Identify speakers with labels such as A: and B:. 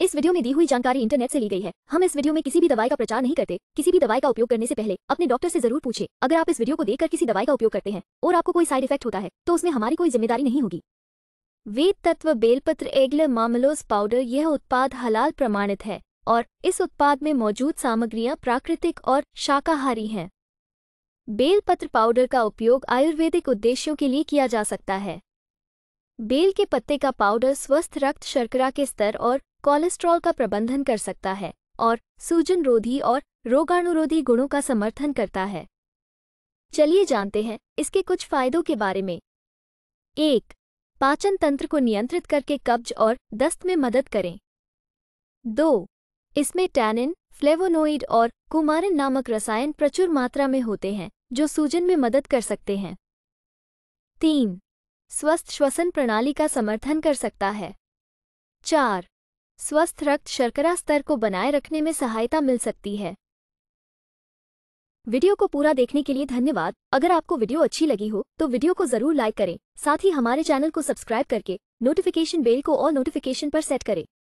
A: इस वीडियो में दी हुई जानकारी इंटरनेट से ली गई है हम इस वीडियो में किसी भी दवाई का प्रचार नहीं करते किसी भी दवाई का उपयोग करने से पहले अपने डॉक्टर से जरूर पूछे अगर आप इस वीडियो को देखकर किसी दवाई का उपयोग करते हैं और आपको कोई साइड इफेक्ट होता है तो उसमें हमारी कोई जिम्मेदारी नहीं होगी वेद तत्व बेलपत्र एग्ल मामलोस पाउडर यह उत्पाद हलाल प्रमाणित है और इस उत्पाद में मौजूद सामग्रियां प्राकृतिक और शाकाहारी हैं बेलपत्र पाउडर का उपयोग आयुर्वेदिक उद्देश्यों के लिए किया जा सकता है बेल के पत्ते का पाउडर स्वस्थ रक्त शर्करा के स्तर और कोलेस्ट्रॉल का प्रबंधन कर सकता है और सूजन रोधी और रोगाणुरोधी गुणों का समर्थन करता है चलिए जानते हैं इसके कुछ फायदों के बारे में एक पाचन तंत्र को नियंत्रित करके कब्ज और दस्त में मदद करें दो इसमें टैनिन फ्लेवोनोइड और कुमारिन नामक रसायन प्रचुर मात्रा में होते हैं जो सूजन में मदद कर सकते हैं तीन स्वस्थ श्वसन प्रणाली का समर्थन कर सकता है चार स्वस्थ रक्त शर्करा स्तर को बनाए रखने में सहायता मिल सकती है वीडियो को पूरा देखने के लिए धन्यवाद अगर आपको वीडियो अच्छी लगी हो तो वीडियो को जरूर लाइक करें साथ ही हमारे चैनल को सब्सक्राइब करके नोटिफिकेशन बेल को और नोटिफिकेशन पर सेट करें